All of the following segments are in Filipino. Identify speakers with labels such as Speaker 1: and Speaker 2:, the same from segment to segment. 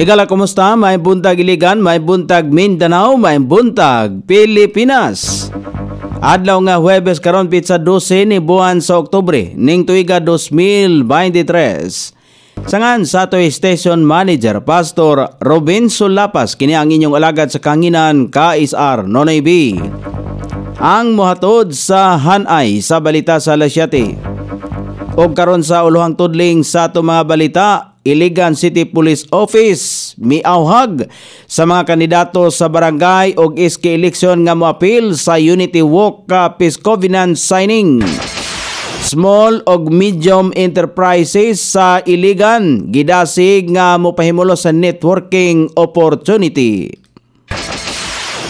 Speaker 1: Higala, kumusta? May buntag Iligan, may buntag Mindanao, may buntag Pilipinas. Adlaw nga Huwebes karon pizza 12 ni buwan sa Oktubre ning tuiga 2023. Sangan sa toy station manager Pastor Robin Lapas kini ang inyong alagad sa kanginan KSR Nonoy B. Ang muhatod sa Hanay sa balita sa Lasyate. Og karon sa ulohang tudling sa ato mga balita, Iligan City Police Office miawhag sa mga kandidato sa barangay og iski eleksyon nga moapil sa Unity Walk ka Peace Covenant signing. Small og medium enterprises sa Iligan gidasig nga mopahimulo sa networking opportunity.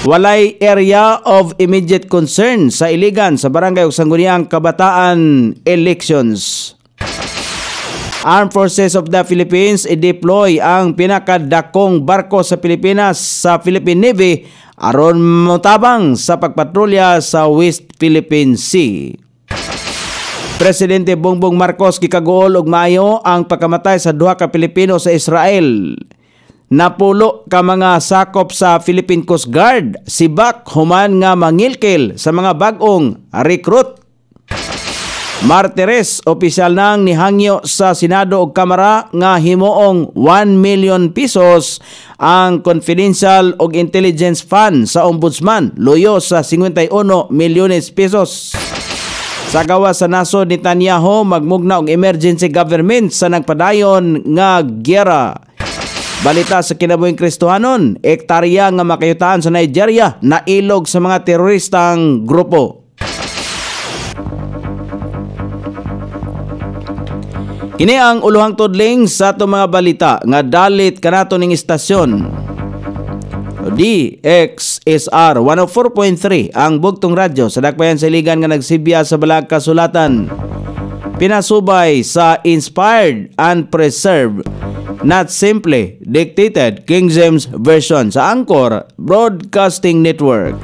Speaker 1: Walay area of immediate concern sa Iligan sa Barangay Sangguniang Kabataan Elections. Armed Forces of the Philippines i-deploy ang pinakadakong barko sa Pilipinas sa Philippine Navy aron motabang sa pagpatrolya sa West Philippine Sea. Presidente Bongbong Marcos gikagool og maayo ang pagkamatay sa duha ka Pilipino sa Israel napulo ka mga sakop sa Philippine Coast Guard si sibak human nga mangilkil sa mga bagong recruit Martires, opisyal nang nihangyo sa Senado ug Kamara nga himoong 1 million pesos ang confidential ug intelligence fund sa ombudsman luyo sa 51 milyones pesos. Sa gawa sa nasod ni Tanyaho, magmugna og emergency government sa nagpadayon nga gyera Balita sa kinabuhing Kristohanon, ektarya nga makayutaan sa Nigeria nailog sa mga teroristang grupo. Kini ang uluhang tudling sa itong mga balita nga dalit kanato ning istasyon. DXSR 104.3 ang bugtong radyo sa dakbayan sa ligan nga nagsibya sa Balag Kasulatan. Pinasubay sa Inspired and Preserved not simply dictated King James Version sa Angkor Broadcasting Network.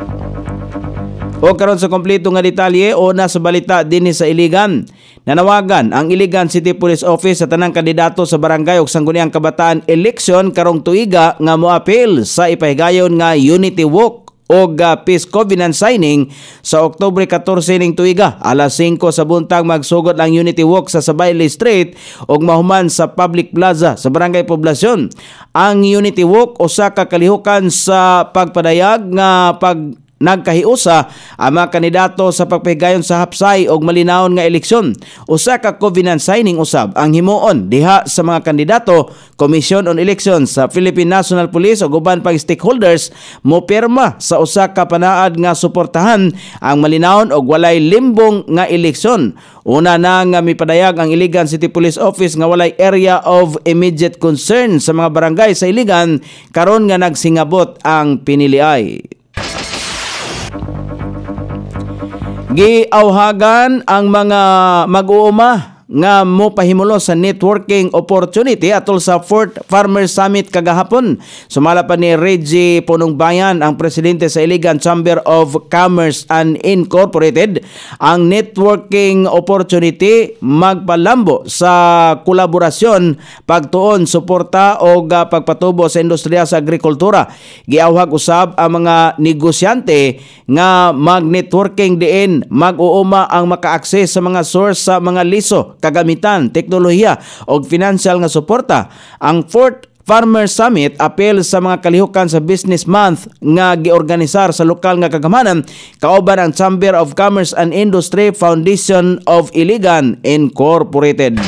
Speaker 1: O karon sa kompleto nga detalye o nasa balita dinhi sa Iligan. Nanawagan ang Iligan City Police Office sa tanang kandidato sa barangay ug sangguniang kabataan election karong tuiga nga moapil sa ipahigayon nga Unity Walk og uh, peace covenant signing sa Oktubre 14 ning tuiga alas 5 sa buntag magsugod ang Unity Walk sa Sabayli Street og mahuman sa Public Plaza sa Barangay Poblasyon ang Unity Walk usa ka kalihukan sa pagpadayag nga pag nagkahiusa ang mga kandidato sa pagpahigayon sa hapsay og malinawon nga eleksyon. Usa ka covenant signing usab ang himuon diha sa mga kandidato, Commission on Elections sa Philippine National Police ug uban pang stakeholders mopirma sa usa ka panaad nga suportahan ang malinawon og walay limbong nga eleksyon. Una na nga mipadayag ang Iligan City Police Office nga walay area of immediate concern sa mga barangay sa Iligan karon nga nagsingabot ang piniliay. giawhagan ang mga mag-uuma nga mo pahimulo sa networking opportunity atol sa 4 Farmer Summit kagahapon. Sumala pa ni Reggie Punong Bayan, ang presidente sa Iligan Chamber of Commerce and Incorporated, ang networking opportunity magpalambo sa kolaborasyon, pagtuon, suporta o pagpatubo sa industriya sa agrikultura. Giawhag usab ang mga negosyante nga mag-networking diin, mag-uuma ang maka-access sa mga source sa mga liso kagamitan, teknolohiya o financial nga suporta. Ang fourth Farmer Summit apel sa mga kalihukan sa Business Month nga giorganisar sa lokal nga kagamanan kauban ang Chamber of Commerce and Industry Foundation of Iligan Incorporated.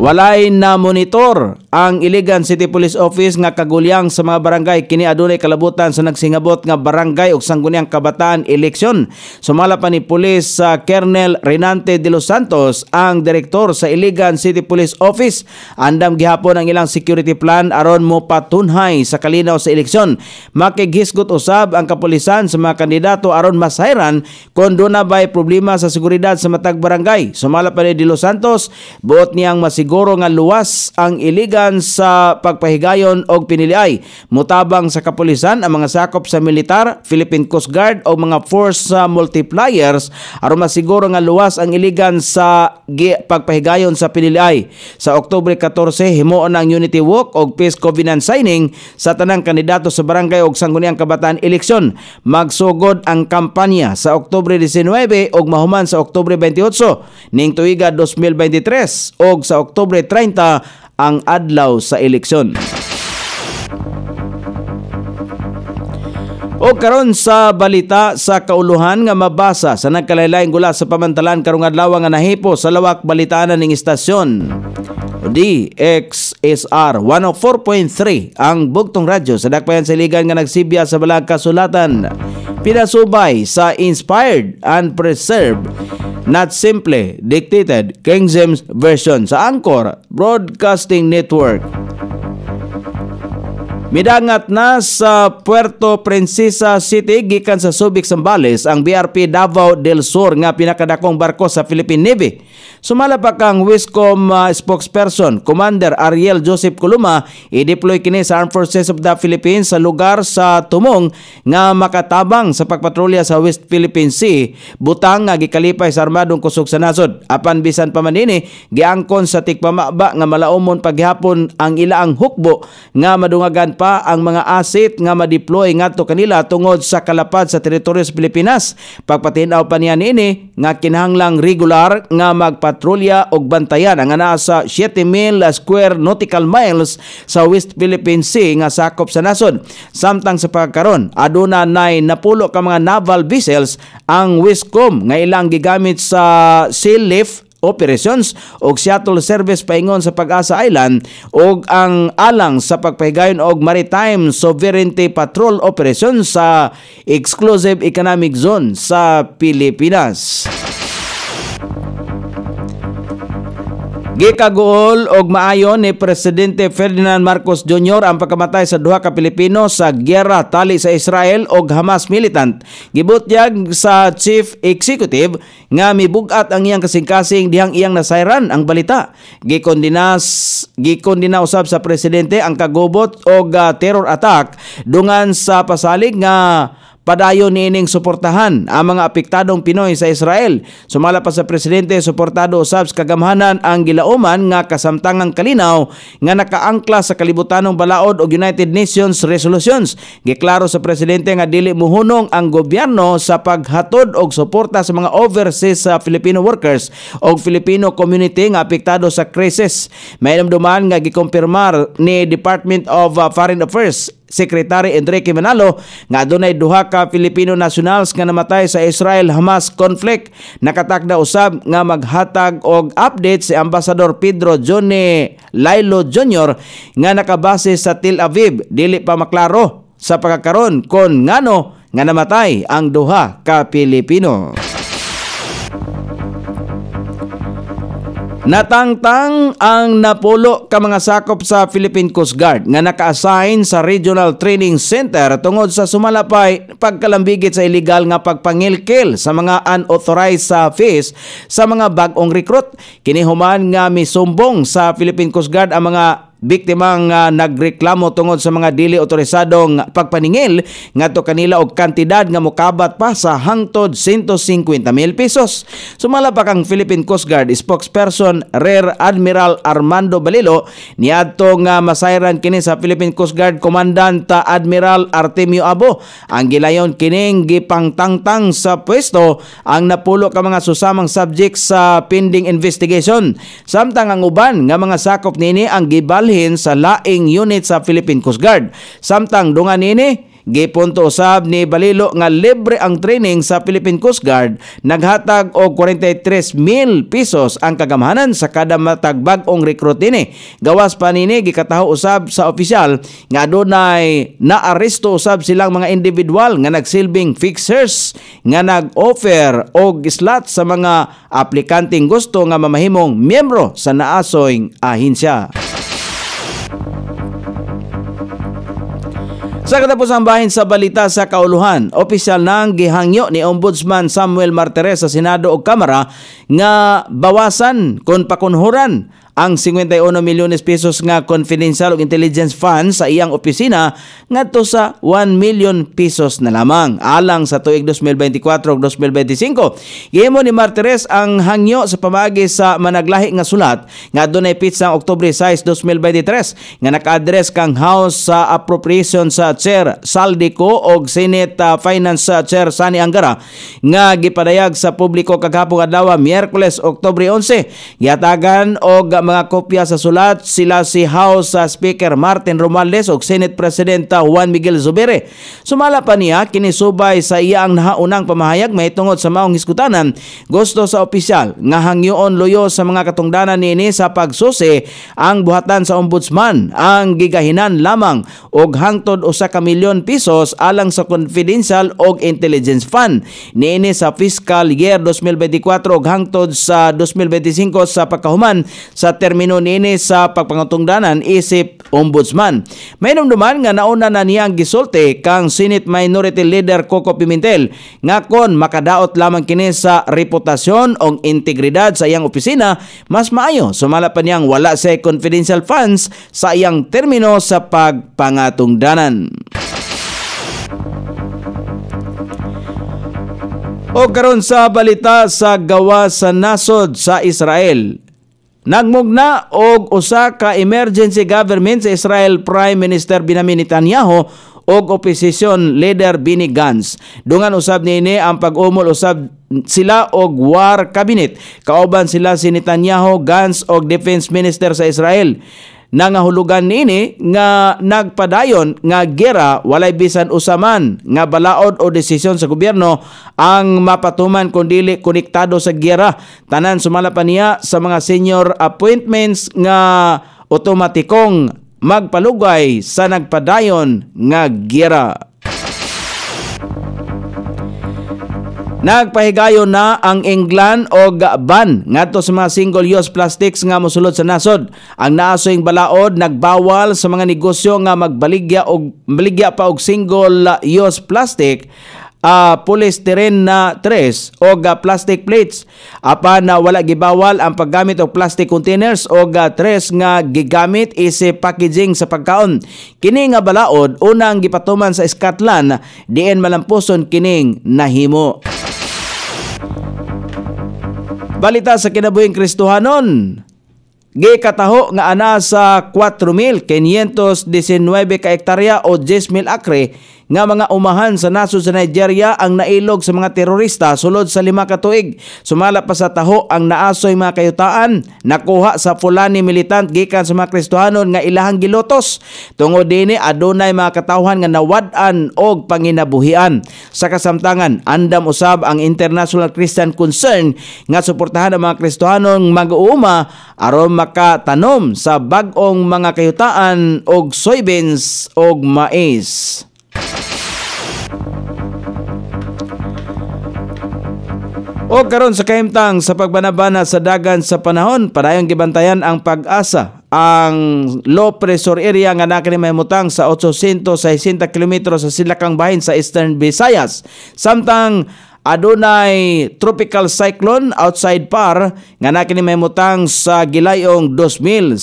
Speaker 1: Walay na monitor ang Iligan City Police Office nga kagulyang sa mga barangay kini adunay kalabutan sa nagsingabot nga barangay ug sangguniang kabataan eleksyon. Sumala pa ni Police sa uh, Colonel Renante de los Santos ang direktor sa Iligan City Police Office. Andam gihapon ang ilang security plan aron mo patunhay sa kalinaw sa eleksyon. Makighisgot usab ang kapulisan sa mga kandidato aron masayran kung doon na ba'y problema sa seguridad sa matag barangay. Sumala pa ni de los Santos, buot niyang masig siguro nga luwas ang iligan sa pagpahigayon og piniliay. Mutabang sa kapulisan ang mga sakop sa militar, Philippine Coast Guard o mga force multipliers aron masiguro nga luwas ang iligan sa pagpahigayon sa piniliay. Sa Oktubre 14 himuon ang Unity Walk og Peace Covenant signing sa tanang kandidato sa barangay og sangguniang kabataan eleksyon. Magsugod ang kampanya sa Oktubre 19 og mahuman sa Oktubre 28 ning tuiga 2023 og sa Oktubre Oktobre 30 ang adlaw sa eleksyon. O karon sa balita sa kauluhan nga mabasa sa nagkalaylaing gula sa pamantalan karong adlaw nga nahipo sa lawak balitaan ng istasyon. DXSR 104.3 ang bugtong radyo sa dakpayan sa ligan nga nagsibya sa Balag Kasulatan pinasubay sa inspired and preserved not simply dictated King James Version sa Angkor Broadcasting Network. Midangat na sa Puerto Princesa City gikan sa Subic Zambales ang BRP Davao del Sur nga pinakadakong barko sa Philippine Navy. Sumalapak ang Wiscom uh, spokesperson Commander Ariel Joseph Kuluma i-deploy kini sa Armed Forces of the Philippines sa lugar sa Tumong nga makatabang sa pagpatrolya sa West Philippine Sea butang nga gikalipay sa armadong kusog sa nasod. Apan bisan pa man ini giangkon sa tikpamaba nga malaumon paghihapon ang ilaang hukbo nga madungagan pa ang mga asset nga ma-deploy ngadto kanila tungod sa kalapad sa teritoryo sa Pilipinas. Pagpatinaw pa niya niini nga kinahanglang regular nga magpatrolya og bantayan ang anaa sa 7,000 square nautical miles sa West Philippine Sea nga sakop sa nasod. Samtang sa pagkaron aduna nay napulo ka mga naval vessels ang Westcom nga ilang gigamit sa sea lift Operations ug Seattle Service paingon sa Pag-asa Island ug ang alang sa pagpahigayon og Maritime Sovereignty Patrol Operations sa Exclusive Economic Zone sa Pilipinas. Gikagool og maayon ni presidente Ferdinand Marcos Jr. ang pagkamatay sa duha ka Pilipino sa gyera tali sa Israel og Hamas militant. Gibutyag sa chief executive nga mibugat ang iyang kasing-kasing dihang iyang nasayran ang balita. Gikondinas gikondina usab sa presidente ang kagubot og uh, terror attack dungan sa pasalig nga Padayon niining suportahan ang mga apektadong Pinoy sa Israel. Sumala pa sa presidente suportado usab sa kagamhanan ang gilauman nga kasamtangang kalinaw nga nakaangkla sa kalibutanong balaod og United Nations resolutions. Giklaro sa presidente nga dili muhunong ang gobyerno sa paghatod og suporta sa mga overseas sa Filipino workers og Filipino community nga apektado sa crisis. Mayroon duman nga gikompirmar ni Department of uh, Foreign Affairs Secretary Enrique Manalo nga adunay duha ka Filipino nationals nga namatay sa Israel-Hamas conflict. Nakatakda usab nga maghatag og update si Ambassador Pedro Johnny Lailo Jr. nga nakabase sa Tel Aviv. Dili pa maklaro sa pagkakaron kon ngano nga namatay ang duha ka Pilipino. Natangtang ang napulo ka mga sakop sa Philippine Coast Guard nga naka-assign sa Regional Training Center tungod sa sumalapay pagkalambigit sa illegal nga pagpangilkil sa mga unauthorized sa fees sa mga bagong recruit. Kinihuman nga misumbong sa Philippine Coast Guard ang mga biktimang uh, nagreklamo tungod sa mga dili otorisadong pagpaningil ngadto kanila og kantidad nga mokabat pa sa hangtod 150,000 pesos. Sumala pa kang Philippine Coast Guard spokesperson Rear Admiral Armando Balilo niadtong nga masayran kini sa Philippine Coast Guard Commandant Admiral Artemio Abo ang gilayon kining gipangtangtang sa pwesto ang napulo ka mga susamang subject sa pending investigation. Samtang ang uban nga mga sakop nini ang gibal dalhin sa laing unit sa Philippine Coast Guard. Samtang dunga nini, Gipunto usab ni Balilo nga libre ang training sa Philippine Coast Guard, naghatag og 43,000 pesos ang kagamhanan sa kada matag bag-ong recruit dinhi. Gawas pa nini gikataho usab sa opisyal nga adunay naaresto usab silang mga individual nga nagsilbing fixers nga nag-offer og slot sa mga aplikanteng gusto nga mamahimong miyembro sa naasong ahinsya. Sa katapusan bahin sa balita sa kauluhan, opisyal ng gihangyo ni Ombudsman Samuel Martires sa Senado o Kamara nga bawasan kon pakunhuran ang 51 milyones pesos nga confidential og intelligence fund sa iyang opisina ngadto sa 1 million pesos na lamang alang sa tuig 2024 ug 2025 Gimo ni Martires ang hangyo sa pamagi sa managlahi nga sulat nga adunay pitsa ang Oktubre 6 2023 nga naka-address kang House sa Appropriation sa Chair Saldico og Senate uh, Finance sa uh, Chair Sani Angara nga gipadayag sa publiko kagahapon adlaw Miyerkules October 11 yatagan og sa mga kopya sa sulat sila si House ah, Speaker Martin Romualdez ug Senate President ah, Juan Miguel Zubere. Sumala pa niya kinisubay sa iya ang nahaunang pamahayag may mahitungod sa maong hiskutanan gusto sa opisyal nga hangyoon loyo sa mga katungdanan niini sa pagsusi ang buhatan sa ombudsman ang gigahinan lamang og hangtod usa ka milyon pesos alang sa confidential og intelligence fund niini sa fiscal year 2024 og hangtod sa 2025 sa pagkahuman sa sa termino nini sa pagpangutungdanan isip ombudsman. May duman nga nauna na niya ang gisulti kang Senate Minority Leader Coco Pimentel nga kon makadaot lamang kini sa reputasyon o integridad sa iyang opisina mas maayo sumala pa niyang wala sa confidential funds sa iyang termino sa pagpangatungdanan. O karon sa balita sa gawa sa nasod sa Israel, Nagmugna og usa ka emergency government sa Israel Prime Minister Benjamin Netanyahu og opposition leader Benny Gantz. Dungan usab niini ang pag-umol usab sila og war cabinet. Kauban sila si Netanyahu, Gantz og defense minister sa Israel nangahulugan nini nga nagpadayon nga gera walay bisan usaman nga balaod o desisyon sa gobyerno ang mapatuman kung dili konektado sa gera tanan sumala pa niya sa mga senior appointments nga otomatikong magpalugay sa nagpadayon nga gera Nagpahigayon na ang England og ban ngadto sa mga single-use plastics nga mosulod sa nasod. Ang naasuyng balaod nagbawal sa mga negosyo nga magbaligya og baligya pa og single-use plastic uh, polystyrene na trays o plastic plates apan na wala gibawal ang paggamit og plastic containers o uh, nga gigamit isip packaging sa pagkaon kini nga balaod unang gipatuman sa Scotland diin malampuson kining nahimo Balita sa kinabuhing Kristohanon, gikataho nga ana sa 4,519 ka hektarya o 10,000 akre nga mga umahan sa nasod sa Nigeria ang nailog sa mga terorista sulod sa lima katuig. Sumala pa sa taho ang naasoy mga kayutaan nakuha sa Fulani militant gikan sa mga Kristohanon nga ilahang gilotos. Tungod dinhi adunay mga katawhan nga nawad-an og panginabuhian. Sa kasamtangan, andam usab ang International Christian Concern nga suportahan ang mga Kristohanon mag-uuma aron makatanom sa bag-ong mga kayutaan og soybeans og mais. O karon sa kaimtang sa pagbanabana sa dagan sa panahon, padayong gibantayan ang pag-asa. Ang low pressure area nga nakin may mutang sa 860 km sa Silakang Bahin sa Eastern Visayas. Samtang adunay tropical cyclone outside par nga na kini mahimutang sa gilayong 2190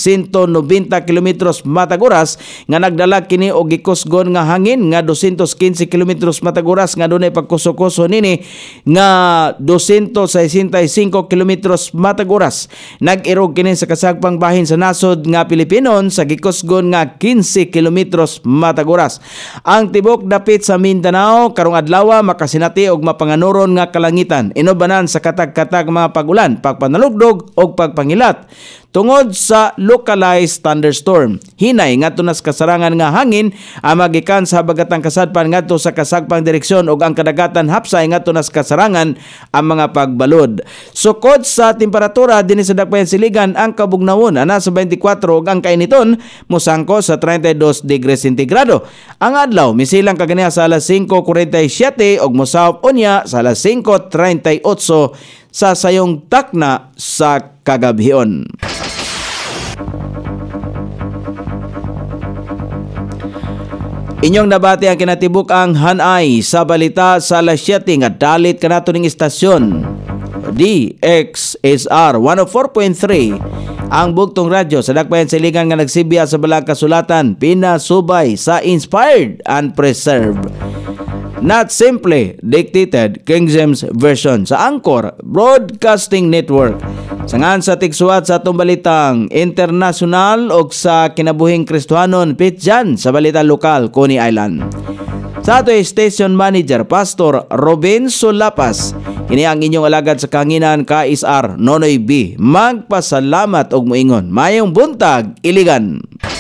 Speaker 1: km matag oras nga nagdala kini og gikusgon nga hangin nga 215 km matag oras nga dunay pagkuso nini nga 265 km matag oras nag-irog kini sa kasagpang bahin sa nasod nga Pilipinon sa gikusgon nga 15 km matag oras ang tibok dapit sa Mindanao karong adlaw makasinati og mapangano kanuron nga kalangitan inubanan sa katag-katag mga pagulan pagpanalugdog o pagpangilat tungod sa localized thunderstorm hinay nga tunas kasarangan nga hangin ang magikan sa habagatang kasadpan ngadto sa kasagpang direksyon ug ang kadagatan hapsay nga tunas kasarangan ang mga pagbalod sukod sa temperatura dinhi sa dakbayan siligan ang kabugnawon ana sa 24 ug ang kainiton mosangko sa 32 degrees centigrado ang adlaw misilang kaganiha sa alas 5:47 ug mosaop unya sa alas 5.38 sa sayong takna sa kagabhion. Inyong nabati ang kinatibuk ang Hanay sa balita sa alas 7 nga dalit kanato ning istasyon DXSR 104.3 ang bugtong radyo sa dakbayan silingan nga nagsibya sa Balaka Sulatan pinasubay sa Inspired and Preserved not simply dictated King James Version sa Angkor Broadcasting Network. Sangan sa tigsuwat sa atong balitang international o sa kinabuhing Kristohanon pitjan sa balita lokal Coney Island. Sa ato Station Manager Pastor Robin Sulapas, kini ang inyong alagad sa kanginan KSR Nonoy B. Magpasalamat og muingon. Mayong buntag, iligan.